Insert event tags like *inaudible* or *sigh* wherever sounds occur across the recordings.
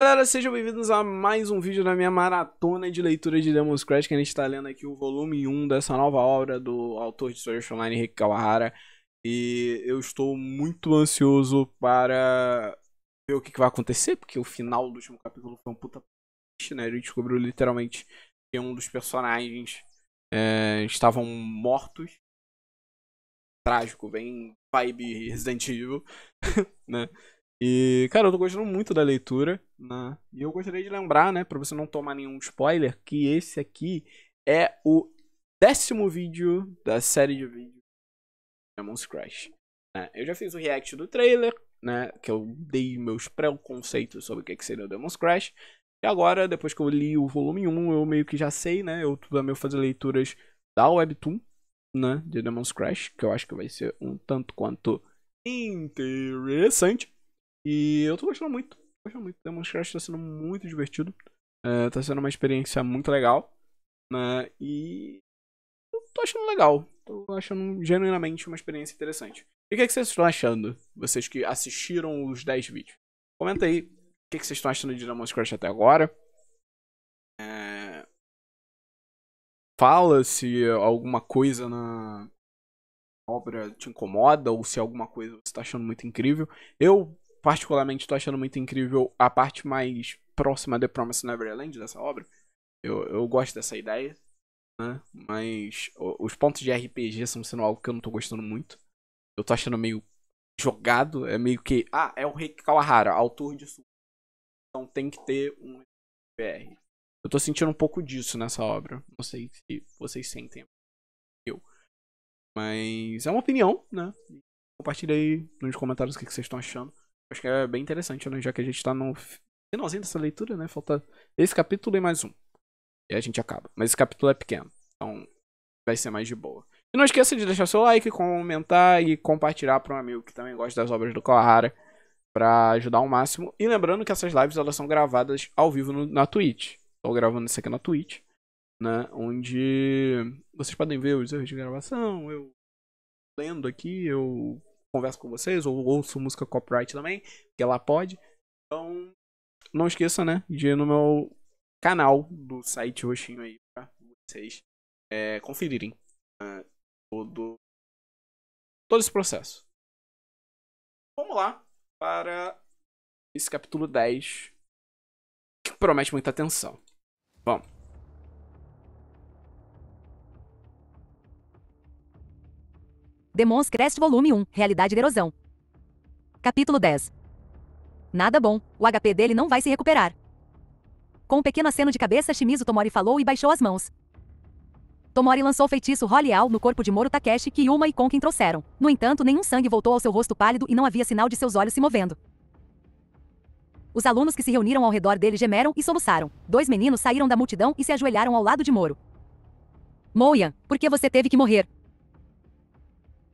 galera, sejam bem-vindos a mais um vídeo da minha maratona de leitura de Demon's Crash, que a gente está lendo aqui o volume 1 dessa nova obra do autor de Sword Online, Rick Kawahara, e eu estou muito ansioso para ver o que, que vai acontecer, porque o final do último capítulo foi um puta p... né, a gente descobriu literalmente que um dos personagens é, estavam mortos, trágico, bem vibe Resident Evil, *laughs* né, e, cara, eu tô gostando muito da leitura, né? E eu gostaria de lembrar, né, pra você não tomar nenhum spoiler, que esse aqui é o décimo vídeo da série de vídeos Demon's Crash. Né? Eu já fiz o react do trailer, né, que eu dei meus preconceitos sobre o que, que seria o Demon's Crash. E agora, depois que eu li o volume 1, eu meio que já sei, né, eu também vou fazer leituras da Webtoon, né, de Demon's Crash, que eu acho que vai ser um tanto quanto interessante. E eu tô gostando muito. Tô gostando muito. É Demon Crash tá sendo muito divertido. É, tá sendo uma experiência muito legal. Né? E. Eu tô achando legal. Tô achando genuinamente uma experiência interessante. E o que, é que vocês estão achando? Vocês que assistiram os 10 vídeos. Comenta aí o que, é que vocês estão achando de Demon's Crash até agora. É... Fala se alguma coisa na obra te incomoda ou se alguma coisa você está achando muito incrível. Eu particularmente tô achando muito incrível a parte mais próxima de Promise Neverland dessa obra. Eu, eu gosto dessa ideia, né? Mas os pontos de RPG são sendo algo que eu não tô gostando muito. Eu tô achando meio jogado, é meio que, ah, é o Rei Kawahara, autor de Sul. Então tem que ter um PR. Eu tô sentindo um pouco disso nessa obra. Não sei se vocês sentem. Eu. Mas é uma opinião, né? Compartilha aí nos comentários o que vocês estão achando. Acho que é bem interessante, né? Já que a gente tá no finalzinho dessa leitura, né? Falta esse capítulo e mais um. E a gente acaba. Mas esse capítulo é pequeno. Então vai ser mais de boa. E não esqueça de deixar seu like, comentar e compartilhar para um amigo que também gosta das obras do Kawahara para ajudar ao máximo. E lembrando que essas lives elas são gravadas ao vivo no, na Twitch. Estou gravando isso aqui na Twitch, né? Onde vocês podem ver os erros de gravação, eu lendo aqui, eu converso com vocês, ou ouço música copyright também, que ela pode. Então, não esqueça, né, de ir no meu canal do site roxinho aí pra vocês é, conferirem né, todo, todo esse processo. Vamos lá para esse capítulo 10, que promete muita atenção. Vamos. Demons Crest Volume 1, Realidade da Erosão. Capítulo 10. Nada bom, o HP dele não vai se recuperar. Com um pequeno aceno de cabeça, Shimizu Tomori falou e baixou as mãos. Tomori lançou o feitiço Holial no corpo de Moro Takeshi que Yuma e Konkin trouxeram. No entanto, nenhum sangue voltou ao seu rosto pálido e não havia sinal de seus olhos se movendo. Os alunos que se reuniram ao redor dele gemeram e soluçaram. Dois meninos saíram da multidão e se ajoelharam ao lado de Moro. Moyan, por que você teve que morrer?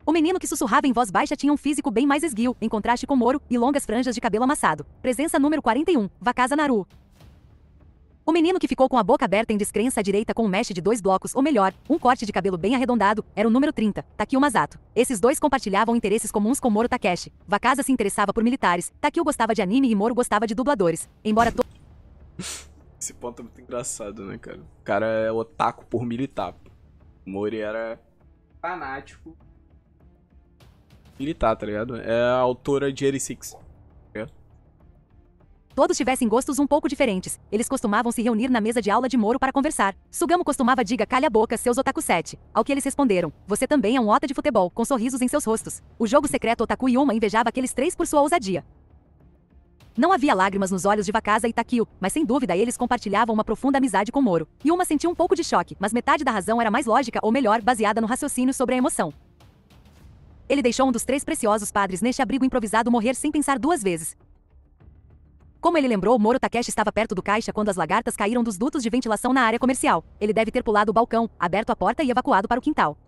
O menino que sussurrava em voz baixa tinha um físico bem mais esguio, em contraste com Moro, e longas franjas de cabelo amassado. Presença número 41, Vakasa Naru. O menino que ficou com a boca aberta em descrença à direita com um mesh de dois blocos, ou melhor, um corte de cabelo bem arredondado, era o número 30, Takio Masato. Esses dois compartilhavam interesses comuns com Moro Takeshi. Vakasa se interessava por militares, Takio gostava de anime e Moro gostava de dubladores. Embora to... *laughs* Esse ponto é muito engraçado, né, cara? O cara é otaku por militar. Mori era fanático militar, tá, tá ligado? É a autora de Eri Six. É. Todos tivessem gostos um pouco diferentes. Eles costumavam se reunir na mesa de aula de Moro para conversar. Sugamo costumava diga calha a boca seus otaku 7. Ao que eles responderam, você também é um ota de futebol, com sorrisos em seus rostos. O jogo secreto otaku Yuma invejava aqueles três por sua ousadia. Não havia lágrimas nos olhos de Vakasa e Takio, mas sem dúvida eles compartilhavam uma profunda amizade com Moro. Yuma sentiu um pouco de choque, mas metade da razão era mais lógica ou melhor, baseada no raciocínio sobre a emoção. Ele deixou um dos três preciosos padres neste abrigo improvisado morrer sem pensar duas vezes. Como ele lembrou, Moro Takeshi estava perto do caixa quando as lagartas caíram dos dutos de ventilação na área comercial. Ele deve ter pulado o balcão, aberto a porta e evacuado para o quintal.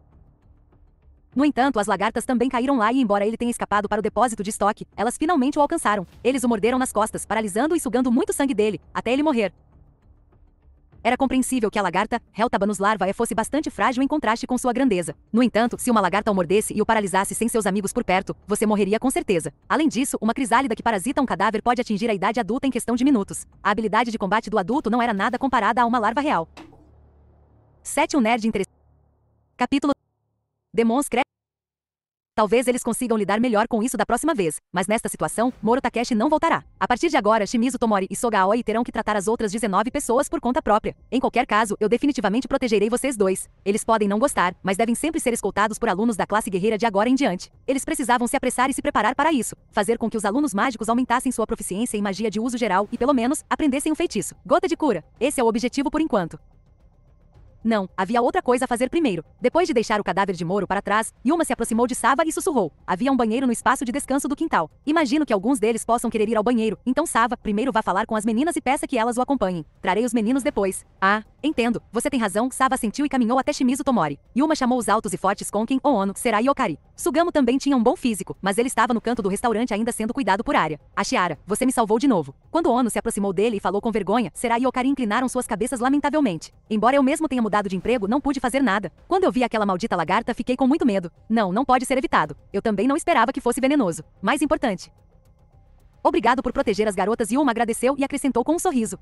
No entanto, as lagartas também caíram lá e, embora ele tenha escapado para o depósito de estoque, elas finalmente o alcançaram. Eles o morderam nas costas, paralisando e sugando muito sangue dele, até ele morrer. Era compreensível que a lagarta, Heltabanus larvae, fosse bastante frágil em contraste com sua grandeza. No entanto, se uma lagarta o mordesse e o paralisasse sem seus amigos por perto, você morreria com certeza. Além disso, uma crisálida que parasita um cadáver pode atingir a idade adulta em questão de minutos. A habilidade de combate do adulto não era nada comparada a uma larva real. 7 Um nerd interessante. Capítulo Demons cre... Talvez eles consigam lidar melhor com isso da próxima vez, mas nesta situação, Moro Takeshi não voltará. A partir de agora, Shimizu Tomori e Soga Aoi terão que tratar as outras 19 pessoas por conta própria. Em qualquer caso, eu definitivamente protegerei vocês dois. Eles podem não gostar, mas devem sempre ser escoltados por alunos da classe guerreira de agora em diante. Eles precisavam se apressar e se preparar para isso, fazer com que os alunos mágicos aumentassem sua proficiência em magia de uso geral e pelo menos aprendessem o feitiço. Gota de cura. Esse é o objetivo por enquanto. Não, havia outra coisa a fazer primeiro. Depois de deixar o cadáver de Moro para trás, Yuma se aproximou de Sava e sussurrou. Havia um banheiro no espaço de descanso do quintal. Imagino que alguns deles possam querer ir ao banheiro, então Sava, primeiro vá falar com as meninas e peça que elas o acompanhem. Trarei os meninos depois. Ah, entendo. Você tem razão. Sava sentiu e caminhou até Shimizu Tomori. Yuma chamou os altos e fortes Konken, Ono, Serai e Okari. Sugamo também tinha um bom físico, mas ele estava no canto do restaurante ainda sendo cuidado por área. Ashiara, você me salvou de novo. Quando Ono se aproximou dele e falou com vergonha, Serai e Okari inclinaram suas cabeças lamentavelmente. Embora eu mesmo tenha mudado dado de emprego, não pude fazer nada. Quando eu vi aquela maldita lagarta, fiquei com muito medo. Não, não pode ser evitado. Eu também não esperava que fosse venenoso. Mais importante. Obrigado por proteger as garotas e uma agradeceu e acrescentou com um sorriso.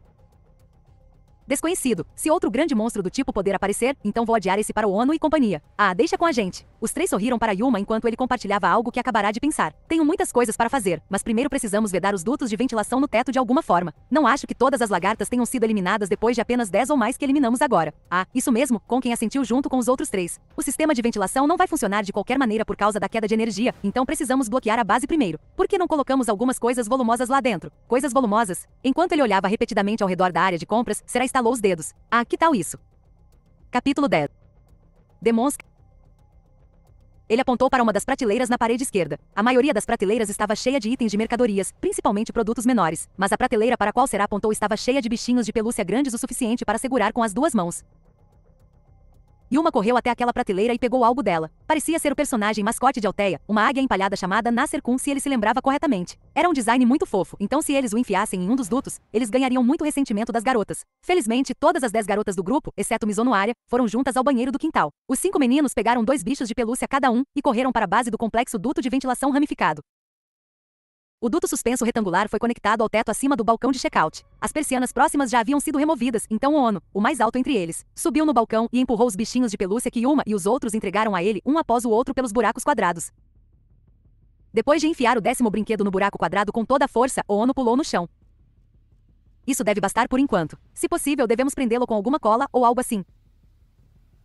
Desconhecido. Se outro grande monstro do tipo poder aparecer, então vou adiar esse para o ONU e companhia. Ah, deixa com a gente. Os três sorriram para Yuma enquanto ele compartilhava algo que acabará de pensar. Tenho muitas coisas para fazer, mas primeiro precisamos vedar os dutos de ventilação no teto de alguma forma. Não acho que todas as lagartas tenham sido eliminadas depois de apenas 10 ou mais que eliminamos agora. Ah, isso mesmo, com quem assentiu junto com os outros três. O sistema de ventilação não vai funcionar de qualquer maneira por causa da queda de energia, então precisamos bloquear a base primeiro. Por que não colocamos algumas coisas volumosas lá dentro? Coisas volumosas? Enquanto ele olhava repetidamente ao redor da área de compras, será estalou os dedos. Ah, que tal isso? Capítulo 10. Demons. Ele apontou para uma das prateleiras na parede esquerda. A maioria das prateleiras estava cheia de itens de mercadorias, principalmente produtos menores, mas a prateleira para a qual Será apontou estava cheia de bichinhos de pelúcia grandes o suficiente para segurar com as duas mãos. Yuma correu até aquela prateleira e pegou algo dela. Parecia ser o personagem mascote de Alteia, uma águia empalhada chamada Nasser Kun se ele se lembrava corretamente. Era um design muito fofo, então se eles o enfiassem em um dos dutos, eles ganhariam muito ressentimento das garotas. Felizmente, todas as dez garotas do grupo, exceto Mizonuária, foram juntas ao banheiro do quintal. Os cinco meninos pegaram dois bichos de pelúcia cada um e correram para a base do complexo duto de ventilação ramificado. O duto suspenso retangular foi conectado ao teto acima do balcão de check-out. As persianas próximas já haviam sido removidas, então o Ono, o mais alto entre eles, subiu no balcão e empurrou os bichinhos de pelúcia que uma e os outros entregaram a ele um após o outro pelos buracos quadrados. Depois de enfiar o décimo brinquedo no buraco quadrado com toda a força, o Ono pulou no chão. Isso deve bastar por enquanto. Se possível, devemos prendê-lo com alguma cola ou algo assim.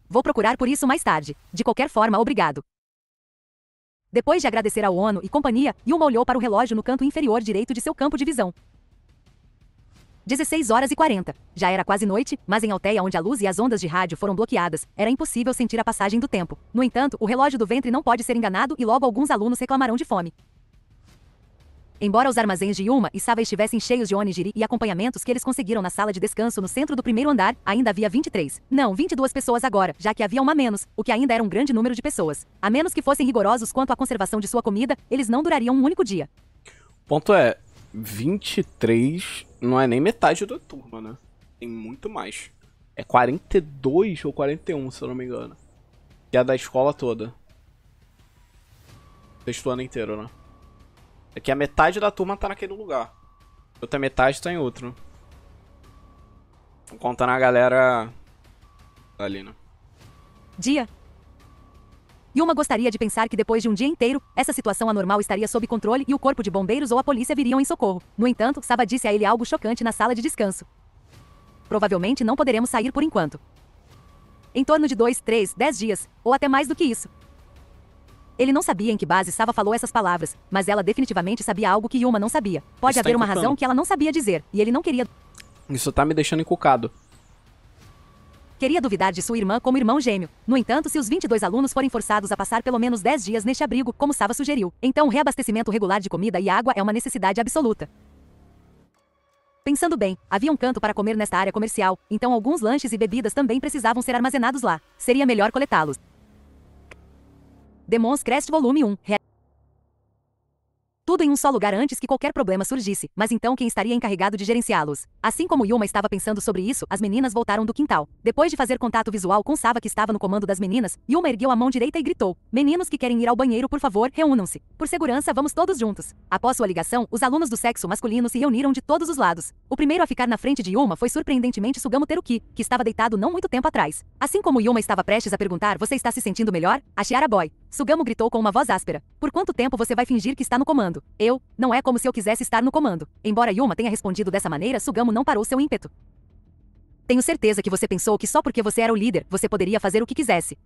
Vou procurar por isso mais tarde. De qualquer forma, obrigado. Depois de agradecer ao ONU e companhia, Yuma olhou para o relógio no canto inferior direito de seu campo de visão. 16 horas e 40. Já era quase noite, mas em Alteia, onde a luz e as ondas de rádio foram bloqueadas, era impossível sentir a passagem do tempo. No entanto, o relógio do ventre não pode ser enganado e logo alguns alunos reclamarão de fome. Embora os armazéns de Yuma e Sava estivessem cheios de onigiri e acompanhamentos que eles conseguiram na sala de descanso no centro do primeiro andar, ainda havia 23, não, 22 pessoas agora, já que havia uma menos, o que ainda era um grande número de pessoas. A menos que fossem rigorosos quanto à conservação de sua comida, eles não durariam um único dia. Ponto é, 23 não é nem metade da turma, né? Tem muito mais. É 42 ou 41, se eu não me engano. Que é da escola toda. Sexto ano inteiro, né? É que a metade da turma tá naquele lugar. Outra metade tá em outro. Tô contando a galera. Ali, né? Dia. Yuma gostaria de pensar que depois de um dia inteiro, essa situação anormal estaria sob controle e o corpo de bombeiros ou a polícia viriam em socorro. No entanto, Saba disse a ele algo chocante na sala de descanso. Provavelmente não poderemos sair por enquanto. Em torno de dois, três, dez dias, ou até mais do que isso. Ele não sabia em que base Sava falou essas palavras, mas ela definitivamente sabia algo que Yuma não sabia. Pode Está haver uma razão que ela não sabia dizer, e ele não queria. Isso tá me deixando encucado. Queria duvidar de sua irmã como irmão gêmeo. No entanto, se os 22 alunos forem forçados a passar pelo menos 10 dias neste abrigo, como Sava sugeriu, então o reabastecimento regular de comida e água é uma necessidade absoluta. Pensando bem, havia um canto para comer nesta área comercial, então alguns lanches e bebidas também precisavam ser armazenados lá. Seria melhor coletá-los. Demon's Crest Volume 1. Re tudo em um só lugar antes que qualquer problema surgisse, mas então quem estaria encarregado de gerenciá-los? Assim como Yuma estava pensando sobre isso, as meninas voltaram do quintal. Depois de fazer contato visual com Sava que estava no comando das meninas, Yuma ergueu a mão direita e gritou: Meninos que querem ir ao banheiro, por favor, reúnam-se. Por segurança, vamos todos juntos. Após sua ligação, os alunos do sexo masculino se reuniram de todos os lados. O primeiro a ficar na frente de Yuma foi surpreendentemente Sugamo Teruki, que estava deitado não muito tempo atrás. Assim como Yuma estava prestes a perguntar: Você está se sentindo melhor? A Boy, Sugamo gritou com uma voz áspera. Por quanto tempo você vai fingir que está no comando? Eu, não é como se eu quisesse estar no comando. Embora Yuma tenha respondido dessa maneira, Sugamo não parou seu ímpeto. Tenho certeza que você pensou que só porque você era o líder, você poderia fazer o que quisesse.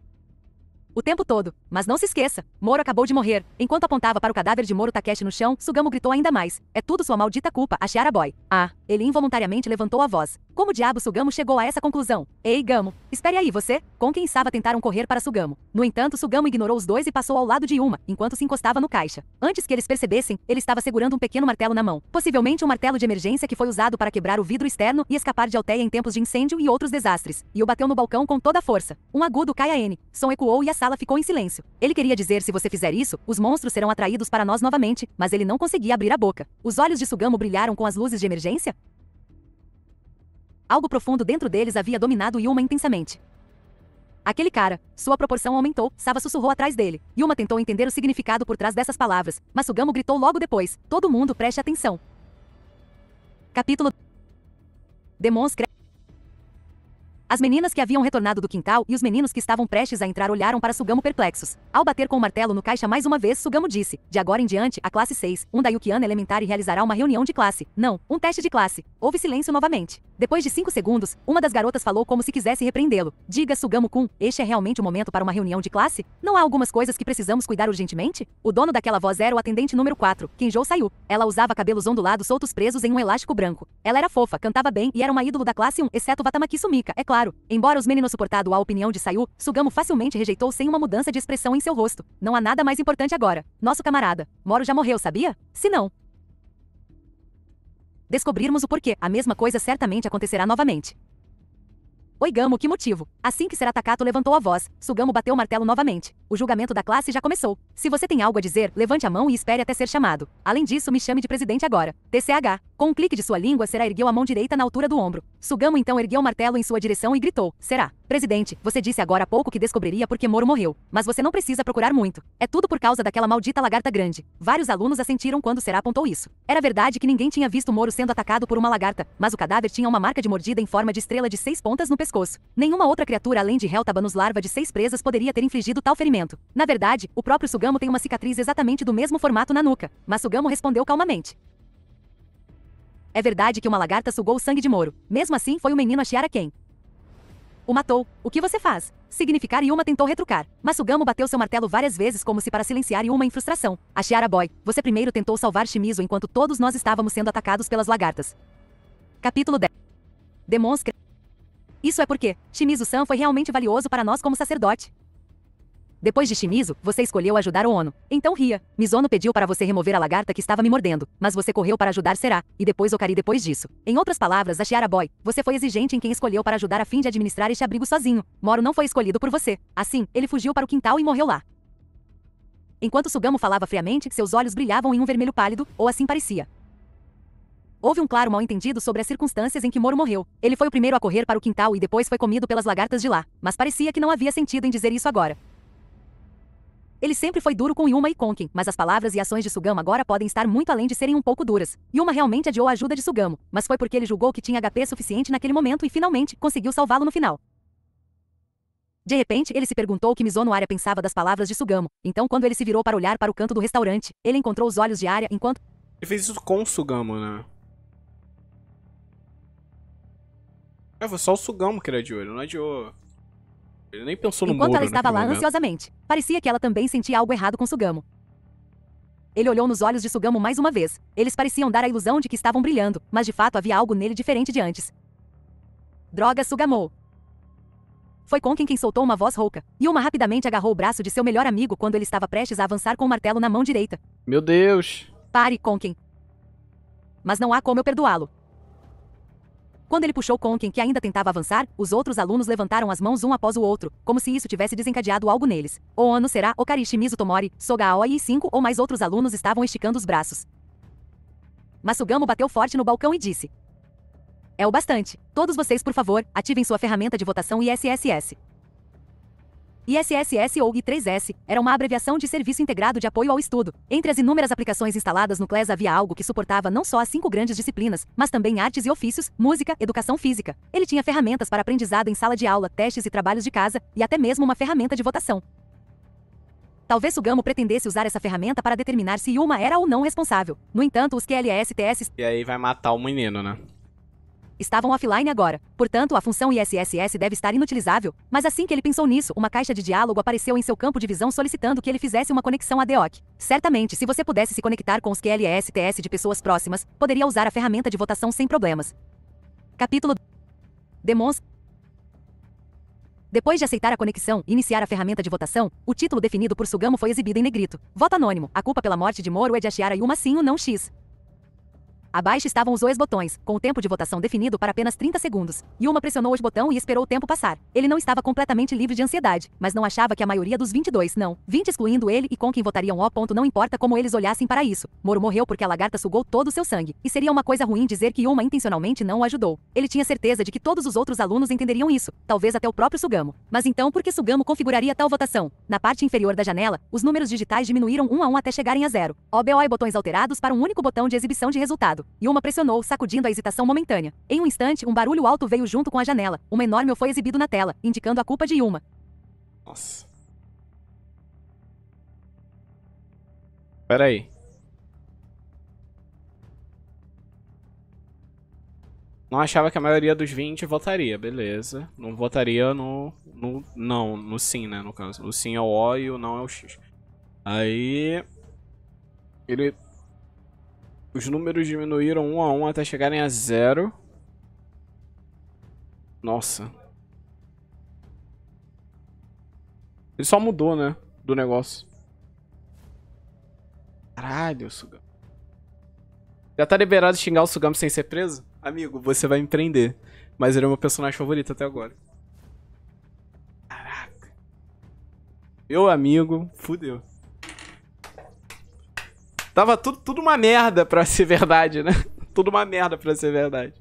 O tempo todo. Mas não se esqueça, Moro acabou de morrer. Enquanto apontava para o cadáver de Moro Takeshi no chão, Sugamo gritou ainda mais. É tudo sua maldita culpa, a Chiara Boy. Ah, ele involuntariamente levantou a voz. Como diabo Sugamo chegou a essa conclusão? Ei, Gamo, espere aí você. Com quem estava tentaram correr para Sugamo. No entanto, Sugamo ignorou os dois e passou ao lado de uma, enquanto se encostava no caixa. Antes que eles percebessem, ele estava segurando um pequeno martelo na mão. Possivelmente um martelo de emergência que foi usado para quebrar o vidro externo e escapar de Alteia em tempos de incêndio e outros desastres. E o bateu no balcão com toda a força. Um agudo K.A.N. Som ecoou e a sala ficou em silêncio. Ele queria dizer: se você fizer isso, os monstros serão atraídos para nós novamente, mas ele não conseguia abrir a boca. Os olhos de Sugamo brilharam com as luzes de emergência? Algo profundo dentro deles havia dominado Yuma intensamente. Aquele cara, sua proporção aumentou, Sava sussurrou atrás dele. Yuma tentou entender o significado por trás dessas palavras, mas Sugamo gritou logo depois: Todo mundo preste atenção. Capítulo Demonstra. As meninas que haviam retornado do quintal e os meninos que estavam prestes a entrar olharam para Sugamo perplexos. Ao bater com o martelo no caixa mais uma vez, Sugamo disse: De agora em diante, a classe 6, um da Yukiana Elementary realizará uma reunião de classe. Não, um teste de classe. Houve silêncio novamente. Depois de cinco segundos, uma das garotas falou como se quisesse repreendê-lo. Diga, Sugamo-kun, este é realmente o momento para uma reunião de classe? Não há algumas coisas que precisamos cuidar urgentemente? O dono daquela voz era o atendente número 4, Kenjou saiu. Ela usava cabelos ondulados soltos presos em um elástico branco. Ela era fofa, cantava bem e era uma ídolo da classe 1, exceto Vatamaki Sumika, é claro claro, embora os meninos suportado a opinião de Sayu, Sugamo facilmente rejeitou sem uma mudança de expressão em seu rosto. Não há nada mais importante agora. Nosso camarada, Moro já morreu, sabia? Se não, descobrirmos o porquê, a mesma coisa certamente acontecerá novamente. Oi Gamo, que motivo? Assim que será levantou a voz, Sugamo bateu o martelo novamente. O julgamento da classe já começou. Se você tem algo a dizer, levante a mão e espere até ser chamado. Além disso, me chame de presidente agora. TCH. Com um clique de sua língua, Será ergueu a mão direita na altura do ombro. Sugamo então ergueu o martelo em sua direção e gritou: Será, presidente, você disse agora há pouco que descobriria porque Moro morreu, mas você não precisa procurar muito. É tudo por causa daquela maldita lagarta grande. Vários alunos assentiram quando Será apontou isso. Era verdade que ninguém tinha visto Moro sendo atacado por uma lagarta, mas o cadáver tinha uma marca de mordida em forma de estrela de seis pontas no pescoço. Nenhuma outra criatura além de Heltabanus larva de seis presas poderia ter infligido tal ferimento. Na verdade, o próprio Sugamo tem uma cicatriz exatamente do mesmo formato na nuca, mas Sugamo respondeu calmamente. É verdade que uma lagarta sugou o sangue de Moro. Mesmo assim, foi o menino a chiar a quem? O matou. O que você faz? Significar Yuma tentou retrucar, mas Sugamo bateu seu martelo várias vezes como se para silenciar Yuma em frustração. A Chiara Boy, você primeiro tentou salvar Shimizu enquanto todos nós estávamos sendo atacados pelas lagartas. Capítulo 10 Demonstra. Isso é porque Shimizu-san foi realmente valioso para nós como sacerdote. Depois de Shimizu, você escolheu ajudar o Ono. Então ria. Mizono pediu para você remover a lagarta que estava me mordendo, mas você correu para ajudar Será, e depois Okari depois disso. Em outras palavras, a Shiara Boy, você foi exigente em quem escolheu para ajudar a fim de administrar este abrigo sozinho. Moro não foi escolhido por você. Assim, ele fugiu para o quintal e morreu lá. Enquanto Sugamo falava friamente, seus olhos brilhavam em um vermelho pálido, ou assim parecia. Houve um claro mal-entendido sobre as circunstâncias em que Moro morreu. Ele foi o primeiro a correr para o quintal e depois foi comido pelas lagartas de lá, mas parecia que não havia sentido em dizer isso agora. Ele sempre foi duro com Yuma e Konkin, mas as palavras e ações de Sugamo agora podem estar muito além de serem um pouco duras. Yuma realmente adiou a ajuda de Sugamo, mas foi porque ele julgou que tinha HP suficiente naquele momento e finalmente conseguiu salvá-lo no final. De repente, ele se perguntou o que Mizono Aria pensava das palavras de Sugamo. Então, quando ele se virou para olhar para o canto do restaurante, ele encontrou os olhos de Aria enquanto... Ele fez isso com o Sugamo, né? É, foi só o Sugamo que era de olho, não adiou ele nem pensou no Enquanto ela estava lá momento. ansiosamente, parecia que ela também sentia algo errado com Sugamo. Ele olhou nos olhos de Sugamo mais uma vez. Eles pareciam dar a ilusão de que estavam brilhando, mas de fato havia algo nele diferente de antes. Droga, Sugamo! Foi Konkin quem soltou uma voz rouca. Yuma rapidamente agarrou o braço de seu melhor amigo quando ele estava prestes a avançar com o martelo na mão direita. Meu Deus! Pare, Konkin. Mas não há como eu perdoá-lo. Quando ele puxou Konkin, que ainda tentava avançar, os outros alunos levantaram as mãos um após o outro, como se isso tivesse desencadeado algo neles. O ano será Okarishi Mizutomori, Aoi e cinco ou mais outros alunos estavam esticando os braços. Masugamo bateu forte no balcão e disse: É o bastante. Todos vocês, por favor, ativem sua ferramenta de votação ISSS. ISSS ou I3S era uma abreviação de Serviço Integrado de Apoio ao Estudo. Entre as inúmeras aplicações instaladas no CLES havia algo que suportava não só as cinco grandes disciplinas, mas também artes e ofícios, música, educação física. Ele tinha ferramentas para aprendizado em sala de aula, testes e trabalhos de casa, e até mesmo uma ferramenta de votação. Talvez Sugamo pretendesse usar essa ferramenta para determinar se Yuma era ou não responsável. No entanto, os QLSTS... E aí vai matar o menino, né? estavam offline agora, portanto a função ISSS deve estar inutilizável, mas assim que ele pensou nisso, uma caixa de diálogo apareceu em seu campo de visão solicitando que ele fizesse uma conexão a DOC. Certamente, se você pudesse se conectar com os QLSTS de pessoas próximas, poderia usar a ferramenta de votação sem problemas. Capítulo Demons depois de aceitar a conexão e iniciar a ferramenta de votação, o título definido por Sugamo foi exibido em negrito. Voto anônimo. A culpa pela morte de Moro é de Ashiara Yuma sim ou não X. Abaixo estavam os dois botões, com o tempo de votação definido para apenas 30 segundos. Yuma pressionou os botão e esperou o tempo passar. Ele não estava completamente livre de ansiedade, mas não achava que a maioria dos 22, não, 20 excluindo ele e com quem votariam o ponto não importa como eles olhassem para isso. Moro morreu porque a lagarta sugou todo o seu sangue, e seria uma coisa ruim dizer que Yuma intencionalmente não o ajudou. Ele tinha certeza de que todos os outros alunos entenderiam isso, talvez até o próprio Sugamo. Mas então por que Sugamo configuraria tal votação? Na parte inferior da janela, os números digitais diminuíram um a um até chegarem a zero. OBO e botões alterados para um único botão de exibição de resultado lado. Yuma pressionou, sacudindo a hesitação momentânea. Em um instante, um barulho alto veio junto com a janela. Uma enorme foi exibido na tela, indicando a culpa de Yuma. Nossa. Peraí. Não achava que a maioria dos 20 votaria, beleza. Não votaria no, no. Não, no sim, né? No caso. O sim é o O e o não é o X. Aí. Ele os números diminuíram um a um até chegarem a zero. Nossa. Ele só mudou, né? Do negócio. Caralho, Sugam. Já tá liberado de xingar o Sugam sem ser preso? Amigo, você vai me prender. Mas ele é meu personagem favorito até agora. Caraca. Meu amigo, fudeu. Tava tudo, tudo uma merda pra ser verdade, né? *laughs* Tudo uma merda pra ser verdade.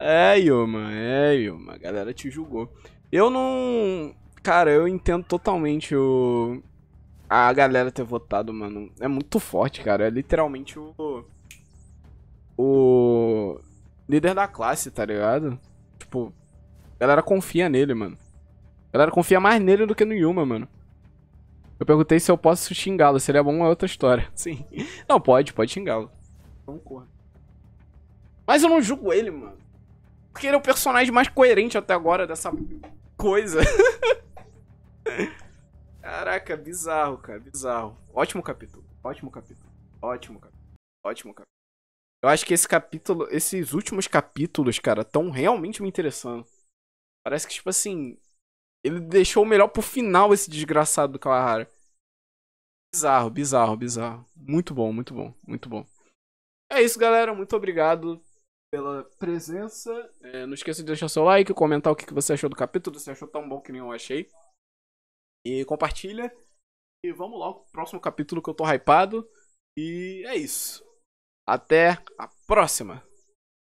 É, Yuma, é, Yuma. A galera te julgou. Eu não. Cara, eu entendo totalmente o. A galera ter votado, mano. É muito forte, cara. É literalmente o. O. Líder da classe, tá ligado? Tipo, a galera confia nele, mano. A galera confia mais nele do que no Yuma, mano. Eu perguntei se eu posso xingá-lo. Se ele é bom, é outra história. Sim. Não, pode, pode xingá-lo. Concordo. Mas eu não julgo ele, mano. Porque ele é o personagem mais coerente até agora dessa coisa. *laughs* Caraca, bizarro, cara, bizarro. Ótimo capítulo, ótimo capítulo, ótimo capítulo, ótimo capítulo. Eu acho que esse capítulo, esses últimos capítulos, cara, estão realmente me interessando. Parece que, tipo assim, ele deixou o melhor pro final, esse desgraçado do Kalahari. Bizarro, bizarro, bizarro. Muito bom, muito bom, muito bom. É isso, galera. Muito obrigado pela presença. É, não esqueça de deixar seu like, comentar o que, que você achou do capítulo, se achou tão bom que nem eu achei. E compartilha. E vamos logo pro próximo capítulo que eu tô hypado. E é isso. Até a próxima!